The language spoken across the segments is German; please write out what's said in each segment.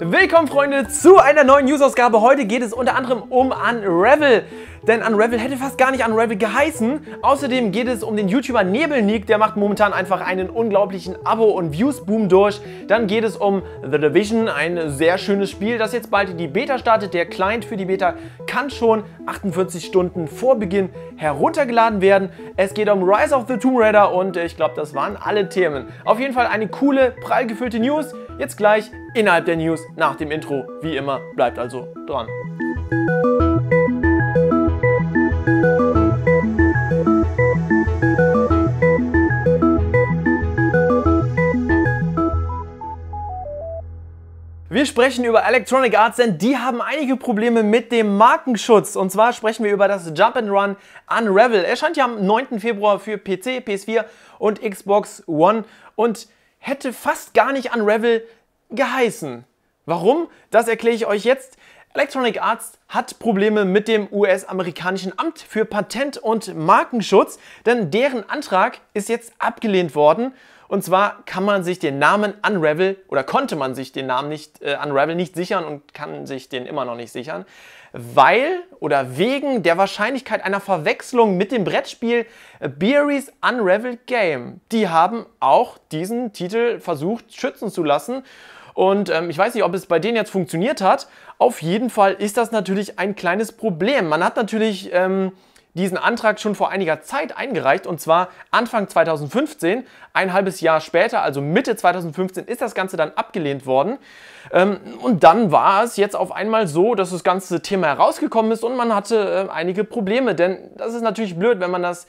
Willkommen Freunde zu einer neuen News-Ausgabe. Heute geht es unter anderem um Unravel denn Unravel hätte fast gar nicht Unravel geheißen. Außerdem geht es um den YouTuber Nebelnik, der macht momentan einfach einen unglaublichen Abo- und Views-Boom durch. Dann geht es um The Division, ein sehr schönes Spiel, das jetzt bald die Beta startet. Der Client für die Beta kann schon 48 Stunden vor Beginn heruntergeladen werden. Es geht um Rise of the Tomb Raider und ich glaube, das waren alle Themen. Auf jeden Fall eine coole, prall gefüllte News. Jetzt gleich innerhalb der News nach dem Intro. Wie immer, bleibt also dran. Wir sprechen über Electronic Arts, denn die haben einige Probleme mit dem Markenschutz. Und zwar sprechen wir über das Jump and Run Unravel. Erscheint ja am 9. Februar für PC, PS4 und Xbox One und hätte fast gar nicht Unravel geheißen. Warum? Das erkläre ich euch jetzt. Electronic Arts hat Probleme mit dem US-amerikanischen Amt für Patent- und Markenschutz, denn deren Antrag ist jetzt abgelehnt worden und zwar kann man sich den Namen Unravel oder konnte man sich den Namen nicht äh, Unravel nicht sichern und kann sich den immer noch nicht sichern, weil oder wegen der Wahrscheinlichkeit einer Verwechslung mit dem Brettspiel äh, Beery's Unravel Game. Die haben auch diesen Titel versucht schützen zu lassen. Und ähm, ich weiß nicht, ob es bei denen jetzt funktioniert hat. Auf jeden Fall ist das natürlich ein kleines Problem. Man hat natürlich ähm, diesen Antrag schon vor einiger Zeit eingereicht und zwar Anfang 2015. Ein halbes Jahr später, also Mitte 2015, ist das Ganze dann abgelehnt worden. Ähm, und dann war es jetzt auf einmal so, dass das ganze Thema herausgekommen ist und man hatte äh, einige Probleme, denn das ist natürlich blöd, wenn man das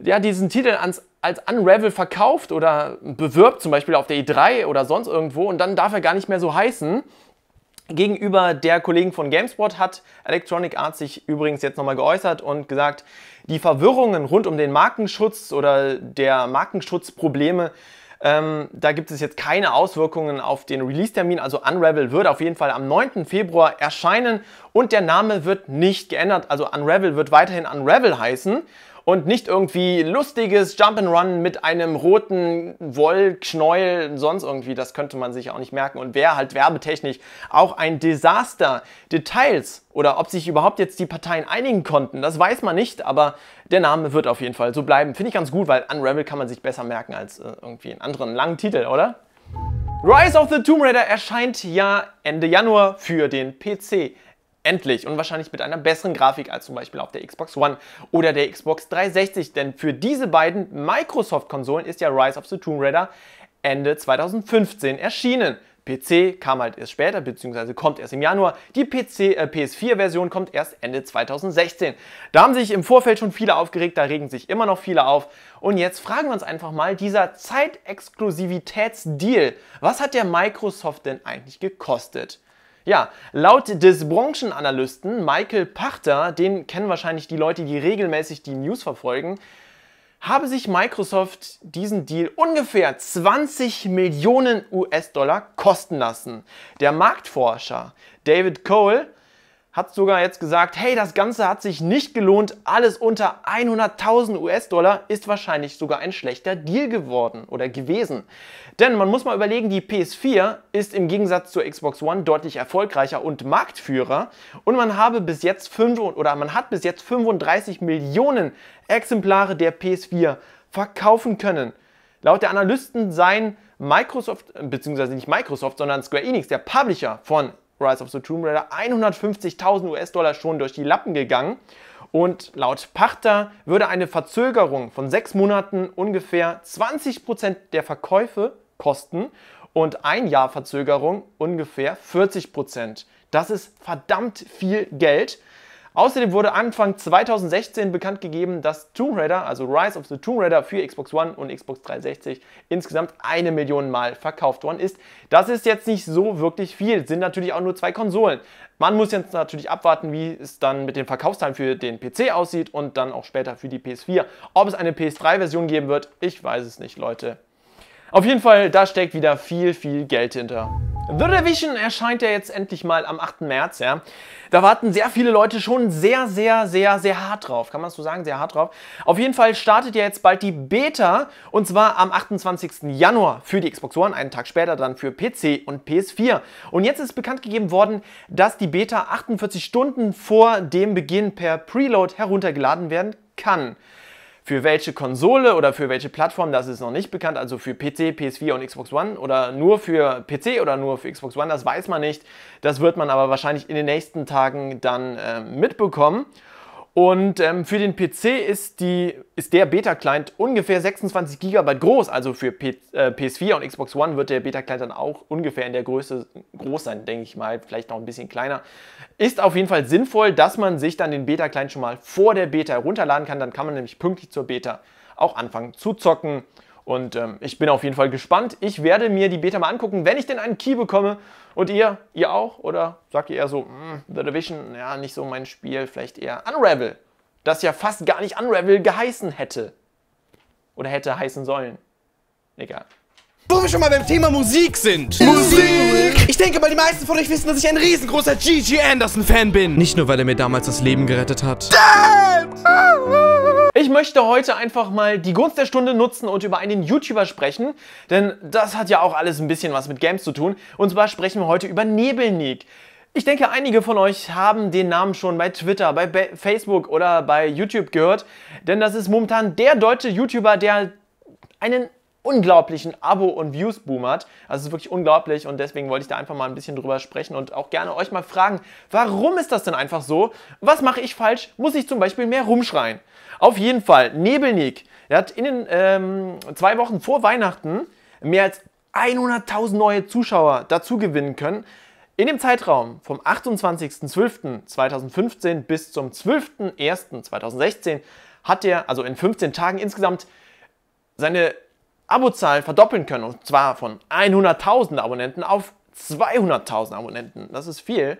ja, diesen Titel ans, als Unravel verkauft oder bewirbt, zum Beispiel auf der E3 oder sonst irgendwo, und dann darf er gar nicht mehr so heißen. Gegenüber der Kollegen von GameSpot hat Electronic Arts sich übrigens jetzt nochmal geäußert und gesagt, die Verwirrungen rund um den Markenschutz oder der Markenschutzprobleme, ähm, da gibt es jetzt keine Auswirkungen auf den Release-Termin. Also Unravel wird auf jeden Fall am 9. Februar erscheinen und der Name wird nicht geändert. Also Unravel wird weiterhin Unravel heißen und nicht irgendwie lustiges Jump'n'Run mit einem roten Wollknäuel, sonst irgendwie, das könnte man sich auch nicht merken und wäre halt werbetechnisch auch ein Desaster. Details oder ob sich überhaupt jetzt die Parteien einigen konnten, das weiß man nicht, aber der Name wird auf jeden Fall so bleiben. Finde ich ganz gut, weil Unravel kann man sich besser merken als äh, irgendwie einen anderen langen Titel, oder? Rise of the Tomb Raider erscheint ja Ende Januar für den PC. Endlich und wahrscheinlich mit einer besseren Grafik als zum Beispiel auf der Xbox One oder der Xbox 360, denn für diese beiden Microsoft-Konsolen ist ja Rise of the Tomb Raider Ende 2015 erschienen. PC kam halt erst später, beziehungsweise kommt erst im Januar. Die PC, äh, PS4-Version kommt erst Ende 2016. Da haben sich im Vorfeld schon viele aufgeregt, da regen sich immer noch viele auf. Und jetzt fragen wir uns einfach mal, dieser Zeitexklusivitätsdeal, was hat der Microsoft denn eigentlich gekostet? Ja, laut des Branchenanalysten Michael Pachter, den kennen wahrscheinlich die Leute, die regelmäßig die News verfolgen, habe sich Microsoft diesen Deal ungefähr 20 Millionen US-Dollar kosten lassen. Der Marktforscher David Cole hat sogar jetzt gesagt, hey, das Ganze hat sich nicht gelohnt, alles unter 100.000 US-Dollar ist wahrscheinlich sogar ein schlechter Deal geworden oder gewesen. Denn man muss mal überlegen, die PS4 ist im Gegensatz zur Xbox One deutlich erfolgreicher und Marktführer und man habe bis jetzt fünf, oder man hat bis jetzt 35 Millionen Exemplare der PS4 verkaufen können. Laut der Analysten seien Microsoft, beziehungsweise nicht Microsoft, sondern Square Enix, der Publisher von Rise of the Tomb Raider 150.000 US-Dollar schon durch die Lappen gegangen. Und laut Pachter würde eine Verzögerung von sechs Monaten ungefähr 20% der Verkäufe kosten und ein Jahr Verzögerung ungefähr 40%. Das ist verdammt viel Geld. Außerdem wurde Anfang 2016 bekannt gegeben, dass Tomb Raider, also Rise of the Tomb Raider für Xbox One und Xbox 360 insgesamt eine Million Mal verkauft worden ist. Das ist jetzt nicht so wirklich viel, sind natürlich auch nur zwei Konsolen. Man muss jetzt natürlich abwarten, wie es dann mit den Verkaufszahlen für den PC aussieht und dann auch später für die PS4. Ob es eine PS3-Version geben wird, ich weiß es nicht, Leute. Auf jeden Fall, da steckt wieder viel, viel Geld hinter. The Revision erscheint ja jetzt endlich mal am 8. März, ja. Da warten sehr viele Leute schon sehr, sehr, sehr, sehr hart drauf. Kann man so sagen, sehr hart drauf. Auf jeden Fall startet ja jetzt bald die Beta und zwar am 28. Januar für die Xbox One, einen Tag später dann für PC und PS4. Und jetzt ist bekannt gegeben worden, dass die Beta 48 Stunden vor dem Beginn per Preload heruntergeladen werden kann. Für welche Konsole oder für welche Plattform, das ist noch nicht bekannt, also für PC, PS4 und Xbox One oder nur für PC oder nur für Xbox One, das weiß man nicht. Das wird man aber wahrscheinlich in den nächsten Tagen dann äh, mitbekommen. Und ähm, für den PC ist, die, ist der Beta-Client ungefähr 26 GB groß. Also für P äh, PS4 und Xbox One wird der Beta-Client dann auch ungefähr in der Größe groß sein, denke ich mal. Vielleicht noch ein bisschen kleiner. Ist auf jeden Fall sinnvoll, dass man sich dann den Beta-Client schon mal vor der Beta herunterladen kann. Dann kann man nämlich pünktlich zur Beta auch anfangen zu zocken. Und ähm, ich bin auf jeden Fall gespannt. Ich werde mir die Beta mal angucken, wenn ich denn einen Key bekomme. Und ihr, ihr auch? Oder sagt ihr eher so, mm, The Division, ja, nicht so mein Spiel, vielleicht eher Unravel? Das ja fast gar nicht Unravel geheißen hätte. Oder hätte heißen sollen. Egal. Wo wir schon mal beim Thema Musik sind. Musik! Ich denke mal, die meisten von euch wissen, dass ich ein riesengroßer Gigi Anderson-Fan bin. Nicht nur, weil er mir damals das Leben gerettet hat. Damn! Ah, ah. Ich möchte heute einfach mal die Gunst der Stunde nutzen und über einen YouTuber sprechen, denn das hat ja auch alles ein bisschen was mit Games zu tun. Und zwar sprechen wir heute über Nebelnik. Ich denke, einige von euch haben den Namen schon bei Twitter, bei Facebook oder bei YouTube gehört, denn das ist momentan der deutsche YouTuber, der einen unglaublichen Abo- und Views-Boom hat. Also es ist wirklich unglaublich und deswegen wollte ich da einfach mal ein bisschen drüber sprechen und auch gerne euch mal fragen, warum ist das denn einfach so? Was mache ich falsch? Muss ich zum Beispiel mehr rumschreien? Auf jeden Fall, Nebelnik, der hat in den ähm, zwei Wochen vor Weihnachten mehr als 100.000 neue Zuschauer dazu gewinnen können. In dem Zeitraum vom 28.12.2015 bis zum 12.01.2016 hat er, also in 15 Tagen insgesamt, seine Abozahl verdoppeln können. Und zwar von 100.000 Abonnenten auf 200.000 Abonnenten. Das ist viel.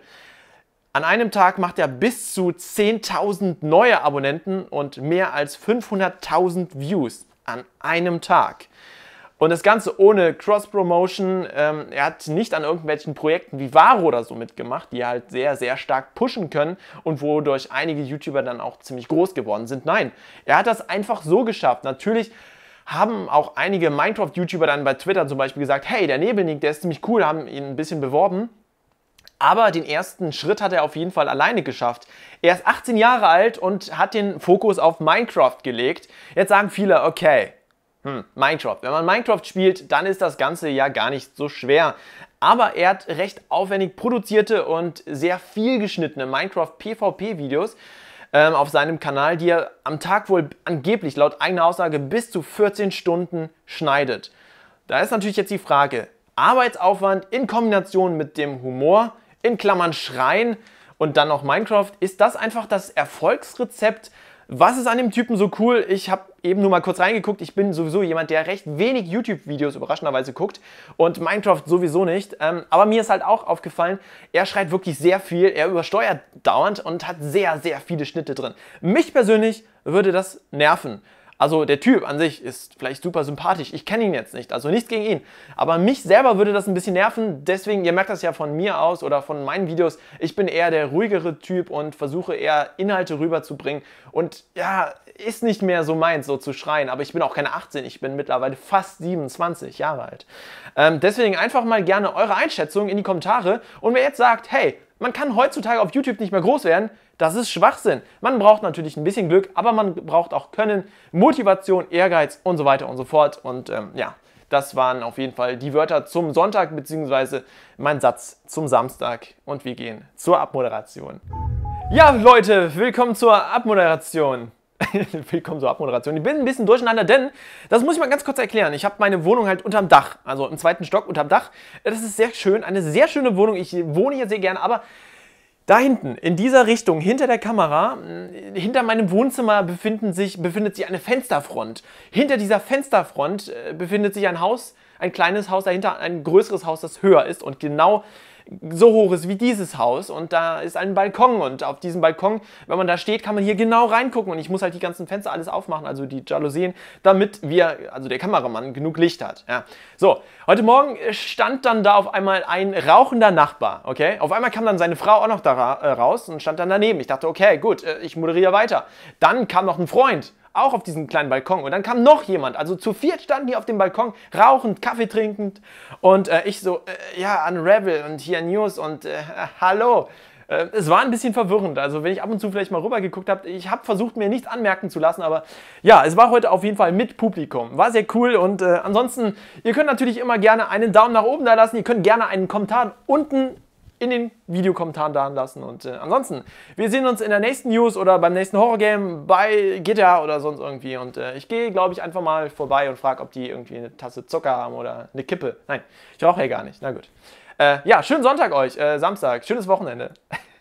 An einem Tag macht er bis zu 10.000 neue Abonnenten und mehr als 500.000 Views an einem Tag. Und das Ganze ohne Cross-Promotion. Ähm, er hat nicht an irgendwelchen Projekten wie Varo oder so mitgemacht, die halt sehr, sehr stark pushen können und wodurch einige YouTuber dann auch ziemlich groß geworden sind. Nein, er hat das einfach so geschafft. Natürlich haben auch einige Minecraft-YouTuber dann bei Twitter zum Beispiel gesagt, hey, der Nebelnik, der ist ziemlich cool, haben ihn ein bisschen beworben. Aber den ersten Schritt hat er auf jeden Fall alleine geschafft. Er ist 18 Jahre alt und hat den Fokus auf Minecraft gelegt. Jetzt sagen viele, okay, hm, Minecraft. Wenn man Minecraft spielt, dann ist das Ganze ja gar nicht so schwer. Aber er hat recht aufwendig produzierte und sehr viel geschnittene Minecraft PvP-Videos ähm, auf seinem Kanal, die er am Tag wohl angeblich laut eigener Aussage bis zu 14 Stunden schneidet. Da ist natürlich jetzt die Frage, Arbeitsaufwand in Kombination mit dem Humor, in Klammern Schreien und dann noch Minecraft, ist das einfach das Erfolgsrezept was ist an dem Typen so cool? Ich habe eben nur mal kurz reingeguckt. Ich bin sowieso jemand, der recht wenig YouTube-Videos überraschenderweise guckt und Minecraft sowieso nicht. Ähm, aber mir ist halt auch aufgefallen, er schreit wirklich sehr viel, er übersteuert dauernd und hat sehr, sehr viele Schnitte drin. Mich persönlich würde das nerven. Also der Typ an sich ist vielleicht super sympathisch. Ich kenne ihn jetzt nicht, also nichts gegen ihn. Aber mich selber würde das ein bisschen nerven. Deswegen, ihr merkt das ja von mir aus oder von meinen Videos, ich bin eher der ruhigere Typ und versuche eher Inhalte rüberzubringen. Und ja, ist nicht mehr so meins, so zu schreien. Aber ich bin auch keine 18, ich bin mittlerweile fast 27 Jahre alt. Ähm, deswegen einfach mal gerne eure Einschätzung in die Kommentare. Und wer jetzt sagt, hey, man kann heutzutage auf YouTube nicht mehr groß werden, das ist Schwachsinn. Man braucht natürlich ein bisschen Glück, aber man braucht auch Können, Motivation, Ehrgeiz und so weiter und so fort. Und ähm, ja, das waren auf jeden Fall die Wörter zum Sonntag bzw. mein Satz zum Samstag. Und wir gehen zur Abmoderation. Ja, Leute, willkommen zur Abmoderation. willkommen zur Abmoderation. Ich bin ein bisschen durcheinander, denn das muss ich mal ganz kurz erklären. Ich habe meine Wohnung halt unterm Dach, also im zweiten Stock unterm Dach. Das ist sehr schön, eine sehr schöne Wohnung. Ich wohne hier sehr gerne, aber da hinten, in dieser Richtung, hinter der Kamera, äh, hinter meinem Wohnzimmer befinden sich, befindet sich eine Fensterfront. Hinter dieser Fensterfront äh, befindet sich ein Haus, ein kleines Haus dahinter, ein größeres Haus, das höher ist. Und genau so hoch ist wie dieses Haus und da ist ein Balkon und auf diesem Balkon, wenn man da steht, kann man hier genau reingucken und ich muss halt die ganzen Fenster alles aufmachen, also die Jalousien, damit wir, also der Kameramann, genug Licht hat. Ja. So, heute Morgen stand dann da auf einmal ein rauchender Nachbar, okay? Auf einmal kam dann seine Frau auch noch da äh, raus und stand dann daneben. Ich dachte, okay, gut, äh, ich moderiere weiter. Dann kam noch ein Freund auch auf diesen kleinen Balkon. Und dann kam noch jemand. Also zu viert standen die auf dem Balkon, rauchend, Kaffee trinkend. Und äh, ich so, äh, ja, Unravel und hier News und äh, hallo. Äh, es war ein bisschen verwirrend, also wenn ich ab und zu vielleicht mal rüber geguckt habe, ich habe versucht, mir nichts anmerken zu lassen, aber ja, es war heute auf jeden Fall mit Publikum. War sehr cool und äh, ansonsten, ihr könnt natürlich immer gerne einen Daumen nach oben da lassen, ihr könnt gerne einen Kommentar unten in den Videokommentaren da lassen. Und äh, ansonsten, wir sehen uns in der nächsten News oder beim nächsten Horrorgame bei GTA oder sonst irgendwie. Und äh, ich gehe, glaube ich, einfach mal vorbei und frage, ob die irgendwie eine Tasse Zucker haben oder eine Kippe. Nein, ich rauche ja gar nicht. Na gut. Äh, ja, schönen Sonntag euch, äh, Samstag, schönes Wochenende.